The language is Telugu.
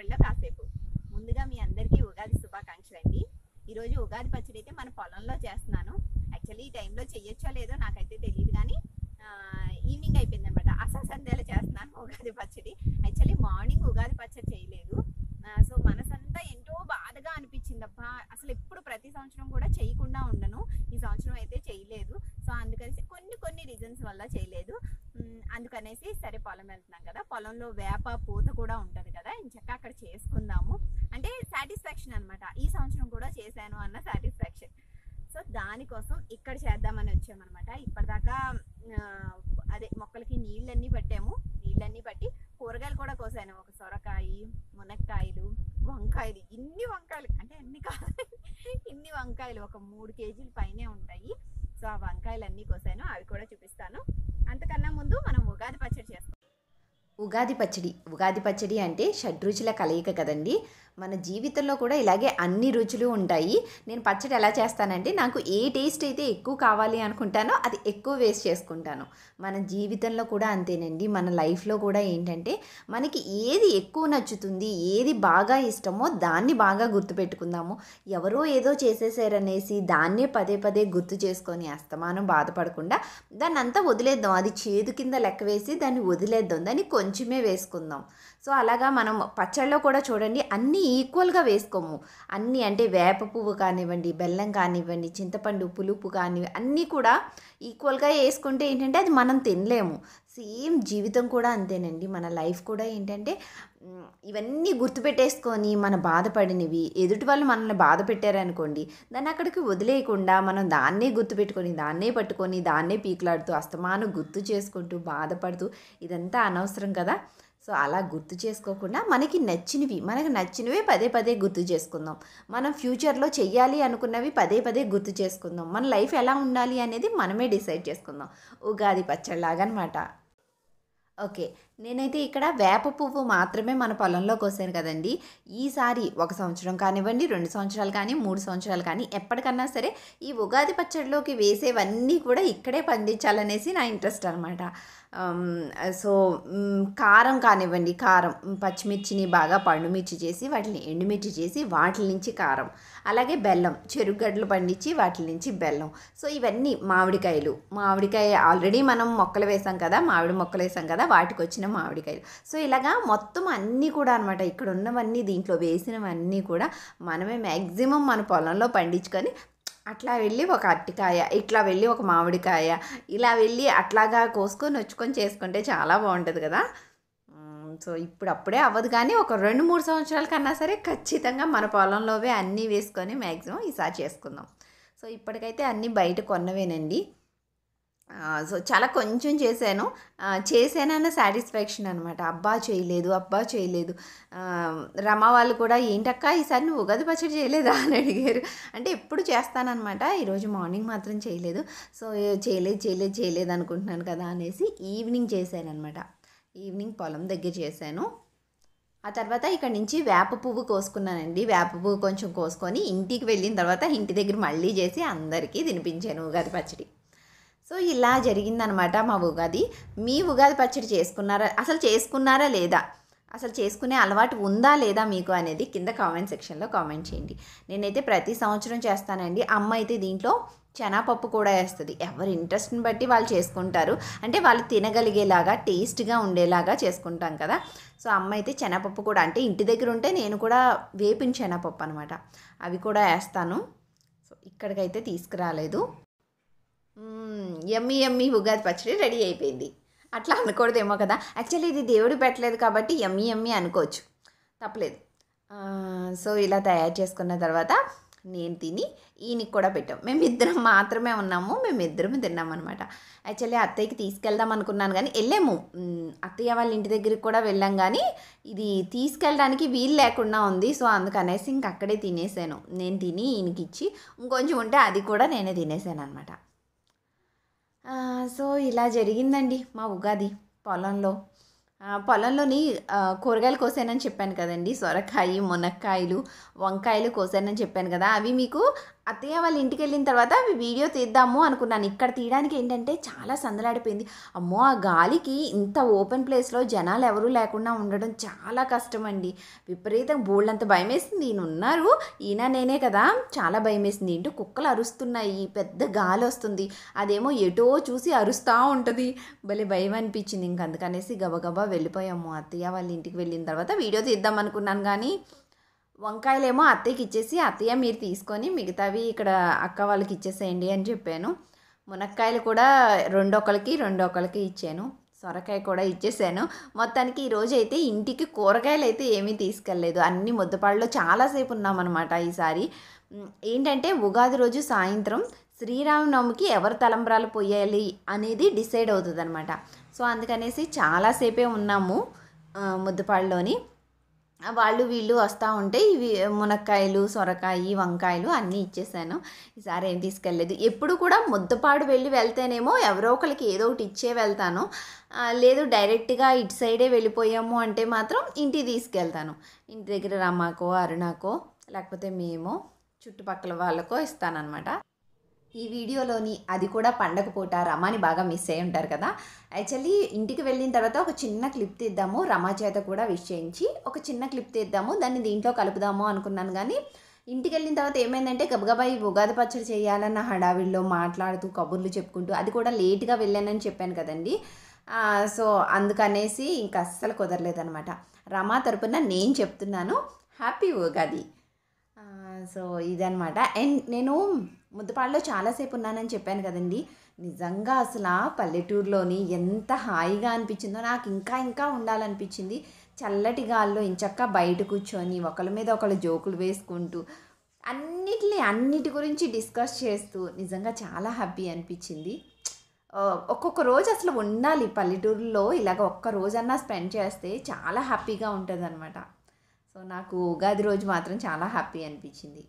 వెళ్దాం కాసేపు ముందుగా మీ అందరికీ ఉగాది శుభాకాంక్షలు అండి ఈరోజు ఉగాది పచ్చడి అయితే మన పొలంలో చేస్తున్నాను యాక్చువల్లీ ఈ టైంలో చెయ్యొచ్చో లేదో నాకైతే తెలియదు కానీ ఈవినింగ్ అయిపోయింది అనమాట అసలు సంధ్యలో చేస్తున్నాను ఉగాది పచ్చడి యాక్చువల్లీ మార్నింగ్ ఉగాది పచ్చడి చేయలేదు సో మనసంతా ఎంతో బాధగా అనిపించిందబ్బా అసలు ఎప్పుడు ప్రతి సంవత్సరం కూడా చేయకుండా ఉండను ఈ సంవత్సరం అయితే చేయలేదు సో అందుకని కొన్ని కొన్ని రీజన్స్ వల్ల చేయలేదు అందుకనేసి సరే పొలం వెళ్తున్నాం కదా పొలంలో వేప పూత కూడా ఉంటుంది కదా చక్క అక్కడ చేసుకుందాము అంటే సాటిస్ఫాక్షన్ అనమాట ఈ సంవత్సరం కూడా చేశాను అన్న సాటిస్ఫాక్షన్ సో దానికోసం ఇక్కడ చేద్దామని వచ్చామన్నమాట ఇప్పటిదాకా అదే మొక్కలకి నీళ్ళన్నీ పట్టాము నీళ్ళన్నీ పట్టి కూరగాయలు కూడా కోసాను ఒక సొరకాయ మునక్కాయలు వంకాయలు ఇన్ని వంకాయలు అంటే అన్ని కాదు ఇన్ని వంకాయలు ఒక మూడు కేజీలు పైనే ఉంటాయి సో ఆ వంకాయలు అన్నీ కోసాను అవి కూడా చూపిస్తాను అంతకన్నా ముందు మనం ఉగాది పచ్చడి చేస్తాం ఉగాది పచ్చడి ఉగాది పచ్చడి అంటే షడ్రుచుల కలయిక కదండి మన జీవితంలో కూడా ఇలాగే అన్ని రుచులు ఉంటాయి నేను పచ్చడి ఎలా చేస్తానంటే నాకు ఏ టేస్ట్ అయితే ఎక్కువ కావాలి అనుకుంటానో అది ఎక్కువ వేస్ట్ చేసుకుంటాను మన జీవితంలో కూడా అంతేనండి మన లైఫ్లో కూడా ఏంటంటే మనకి ఏది ఎక్కువ నచ్చుతుంది ఏది బాగా ఇష్టమో దాన్ని బాగా గుర్తుపెట్టుకుందాము ఎవరో ఏదో చేసేసారనేసి దాన్నే పదే పదే గుర్తు చేసుకొని అస్తమానం బాధపడకుండా దాన్ని అంతా వదిలేద్దాం అది చేదు కింద లెక్క వేసి దాన్ని వదిలేద్దాం దాన్ని కొంచెమే వేసుకుందాం సో అలాగా మనం పచ్చళ్ళలో కూడా చూడండి అన్నీ ఈక్వల్గా వేసుకోము అన్నీ అంటే వేప పువ్వు కానివ్వండి బెల్లం కానివ్వండి చింతపండు పులుపు కానివ్వ అన్నీ కూడా ఈక్వల్గా వేసుకుంటే ఏంటంటే అది మనం తినలేము సేమ్ జీవితం కూడా అంతేనండి మన లైఫ్ కూడా ఏంటంటే ఇవన్నీ గుర్తుపెట్టేసుకొని మన బాధపడినవి ఎదుటి వాళ్ళు మనల్ని బాధ పెట్టారనుకోండి దాన్ని అక్కడికి వదిలేయకుండా మనం దాన్నే గుర్తుపెట్టుకొని దాన్నే పట్టుకొని దాన్నే పీకులాడుతూ అస్తమానం గుర్తు చేసుకుంటూ బాధపడుతూ ఇదంతా అనవసరం కదా సో అలా గుర్తు చేసుకోకుండా మనకి నచ్చినవి మనకు నచ్చినవే పదే పదే గుర్తు చేసుకుందాం మనం ఫ్యూచర్లో చెయ్యాలి అనుకున్నవి పదే పదే గుర్తు చేసుకుందాం మన లైఫ్ ఎలా ఉండాలి అనేది మనమే డిసైడ్ చేసుకుందాం ఉగాది అనమాట ఓకే నేనైతే ఇక్కడ వేప పువ్వు మాత్రమే మన పొలంలో కోసాను కదండి ఈసారి ఒక సంవత్సరం కానివ్వండి రెండు సంవత్సరాలు కానీ మూడు సంవత్సరాలు కానీ ఎప్పటికన్నా సరే ఈ ఉగాది పచ్చడిలోకి వేసేవన్నీ కూడా ఇక్కడే పండించాలనేసి నా ఇంట్రెస్ట్ అనమాట సో కారం కానివ్వండి కారం పచ్చిమిర్చిని బాగా పండుమిర్చి చేసి వాటిని ఎండుమిర్చి చేసి వాటి నుంచి కారం అలాగే బెల్లం చెరుగడ్లు పండించి వాటి నుంచి బెల్లం సో ఇవన్నీ మామిడికాయలు మామిడికాయ ఆల్రెడీ మనం మొక్కలు వేసాం కదా మామిడి మొక్కలు వేసాం కదా కదా వాటికి వచ్చిన మామిడికాయలు సో ఇలాగా మొత్తం అన్నీ కూడా అనమాట ఇక్కడ ఉన్నవన్నీ దీంట్లో వేసినవన్నీ కూడా మనమే మ్యాక్సిమం మన పొలంలో పండించుకొని అట్లా వెళ్ళి ఒక అట్టికాయ ఇట్లా వెళ్ళి ఒక మామిడికాయ ఇలా వెళ్ళి అట్లాగా కోసుకొని వచ్చుకొని చేసుకుంటే చాలా బాగుంటుంది కదా సో ఇప్పుడు అప్పుడే అవ్వదు కానీ ఒక రెండు మూడు సంవత్సరాల కన్నా సరే ఖచ్చితంగా మన పొలంలోవే అన్నీ వేసుకొని మ్యాక్సిమం ఈసారి చేసుకుందాం సో ఇప్పటికైతే అన్నీ బయట కొన్నవేనండి సో చాలా కొంచెం చేశాను చేశానన్న సాటిస్ఫాక్షన్ అనమాట అబ్బా చేయలేదు అబ్బా చేయలేదు రమ వాళ్ళు కూడా ఏంటక్క ఈసారి నువ్వు ఉగాది పచ్చడి చేయలేదా అని అడిగారు అంటే ఎప్పుడు చేస్తానమాట ఈరోజు మార్నింగ్ మాత్రం చేయలేదు సో చేయలేదు చేయలేదు చేయలేదు అనుకుంటున్నాను కదా అనేసి ఈవినింగ్ చేశానమాట ఈవినింగ్ పొలం దగ్గర చేశాను ఆ తర్వాత ఇక్కడ నుంచి వేప పువ్వు కోసుకున్నానండి వేప పువ్వు కొంచెం కోసుకొని ఇంటికి వెళ్ళిన తర్వాత ఇంటి దగ్గర మళ్ళీ చేసి అందరికీ తినిపించాను ఉగాది పచ్చడి సో ఇలా జరిగిందనమాట మా ఉగాది మీ ఉగాది పచ్చడి చేసుకున్నారా అసలు చేసుకున్నారా లేదా అసలు చేసుకునే అలవాటు ఉందా లేదా మీకు అనేది కింద కామెంట్ సెక్షన్లో కామెంట్ చేయండి నేనైతే ప్రతి సంవత్సరం చేస్తానండి అమ్మ అయితే దీంట్లో చెనాపప్పు కూడా వేస్తుంది ఎవరి ఇంట్రెస్ట్ని బట్టి వాళ్ళు చేసుకుంటారు అంటే వాళ్ళు తినగలిగేలాగా టేస్ట్గా ఉండేలాగా చేసుకుంటాం కదా సో అమ్మ అయితే శనగపప్పు కూడా అంటే ఇంటి దగ్గర ఉంటే నేను కూడా వేపిన శనగపప్పు అనమాట అవి కూడా వేస్తాను సో ఇక్కడికైతే తీసుకురాలేదు ఎమ్మి ఎమ్మి ఉగాది పచ్చడి రెడీ అయిపోయింది అట్లా అనుకోడదేమో కదా యాక్చువల్లీ ఇది దేవుడు పెట్టలేదు కాబట్టి ఎమ్మి ఎమ్మి అనుకోవచ్చు తప్పలేదు సో ఇలా తయారు చేసుకున్న తర్వాత నేను తిని ఈయనకి కూడా పెట్టాం మేమిద్దరం మాత్రమే ఉన్నాము మేమిద్దరం తిన్నామన్నమాట యాక్చువల్లీ అత్తయ్యకి తీసుకెళ్దాం అనుకున్నాను కానీ వెళ్ళాము అత్తయ్య వాళ్ళ ఇంటి దగ్గరికి కూడా వెళ్ళాం కానీ ఇది తీసుకెళ్ళడానికి వీలు లేకుండా ఉంది సో అందుకనేసి ఇంక అక్కడే తినేసాను నేను తిని ఈయనకి ఇచ్చి ఇంకొంచెం ఉంటే అది కూడా నేనే తినేసాను అనమాట సో ఇలా జరిగిందండి మా ఉగాది పొలంలో పొలంలోని కూరగాయలు కోసానని చెప్పాను కదండి సొరకాయ మునక్కాయలు వంకాయలు కోసానని చెప్పాను కదా అవి మీకు అత్తయ్య వాళ్ళ ఇంటికి వెళ్ళిన తర్వాత వీడియో తీద్దాము అనుకున్నాను ఇక్కడ తీయడానికి ఏంటంటే చాలా సందలాడిపోయింది అమ్మో ఆ గాలికి ఇంత ఓపెన్ ప్లేస్లో జనాలు ఎవరూ లేకుండా ఉండడం చాలా కష్టం అండి విపరీతం బోల్డంత భయం వేసింది ఈయన ఉన్నారు ఈయన నేనే కదా చాలా భయం వేసింది ఏంటో కుక్కలు అరుస్తున్నాయి పెద్ద గాలి వస్తుంది అదేమో ఎటో చూసి అరుస్తూ ఉంటుంది భలే భయం అనిపించింది ఇంక అందుకనేసి గబగబా వెళ్ళిపోయాము అత్తయ్య వాళ్ళ ఇంటికి వెళ్ళిన తర్వాత వీడియో తీద్దాం అనుకున్నాను కానీ వంకాయలేమో అత్తయ్యకి ఇచ్చేసి అత్తయ్య మీరు తీసుకొని మిగతావి ఇక్కడ అక్క వాళ్ళకి ఇచ్చేసేయండి అని చెప్పాను మునక్కాయలు కూడా రెండొకరికి రెండొకరికి ఇచ్చాను సొరకాయ కూడా ఇచ్చేసాను మొత్తానికి ఈరోజు అయితే ఇంటికి కూరగాయలు అయితే ఏమీ తీసుకెళ్ళలేదు అన్ని ముద్దపాడులో చాలాసేపు ఉన్నామన్నమాట ఈసారి ఏంటంటే ఉగాది రోజు సాయంత్రం శ్రీరామనవమికి ఎవరు తలంబ్రాలు పోయాలి అనేది డిసైడ్ అవుతుంది అనమాట సో అందుకనేసి చాలాసేపే ఉన్నాము ముద్దపాడులోని వాళ్ళు వీళ్ళు వస్తూ ఉంటే ఇవి మునక్కాయలు సొరకాయ వంకాయలు అన్నీ ఇచ్చేసాను ఈసారి ఏం తీసుకెళ్ళలేదు ఎప్పుడు కూడా ముద్దపాడు వెళ్ళి వెళ్తేనేమో ఎవరో ఒకరికి ఏదో ఒకటి ఇచ్చే వెళ్తాను లేదు డైరెక్ట్గా ఇటు సైడే వెళ్ళిపోయాము అంటే మాత్రం ఇంటికి తీసుకెళ్తాను ఇంటి దగ్గర రమాకో అరుణాకో లేకపోతే మేము చుట్టుపక్కల వాళ్ళకో ఇస్తానన్నమాట ఈ వీడియోలోని అది కూడా పండగ పూట రమాని బాగా మిస్ అయ్యి ఉంటారు కదా యాక్చువల్లీ ఇంటికి వెళ్ళిన తర్వాత ఒక చిన్న క్లిప్ తీద్దాము రమా చేత కూడా విష్ చేయించి ఒక చిన్న క్లిప్ తీద్దాము దాన్ని దీంట్లో కలుపుదాము అనుకున్నాను కానీ ఇంటికి వెళ్ళిన తర్వాత ఏమైందంటే గబగబాయి ఉగాది పచ్చడి చేయాలన్న హడావిడిలో మాట్లాడుతూ కబుర్లు చెప్పుకుంటూ అది కూడా లేట్గా వెళ్ళానని చెప్పాను కదండి సో అందుకనేసి ఇంక అస్సలు కుదరలేదనమాట రమా తరపున నేను చెప్తున్నాను హ్యాపీ ఉగాది సో ఇదనమాట అండ్ నేను ముద్దపాడులో చాలాసేపు ఉన్నానని చెప్పాను కదండి నిజంగా అసలు పల్లెటూరులోని ఎంత హాయిగా అనిపించిందో నాకు ఇంకా ఇంకా ఉండాలనిపించింది చల్లటి గాల్లో ఇంచక్క బయట కూర్చొని ఒకళ్ళ మీద ఒకళ్ళు జోకులు వేసుకుంటూ అన్నిటిని అన్నిటి గురించి డిస్కస్ చేస్తూ నిజంగా చాలా హ్యాపీ అనిపించింది ఒక్కొక్క రోజు అసలు ఉండాలి పల్లెటూరులో ఇలాగ ఒక్క రోజన్నా స్పెండ్ చేస్తే చాలా హ్యాపీగా ఉంటుంది అనమాట సో నాకు ఉగాది రోజు మాత్రం చాలా హ్యాపీ అనిపించింది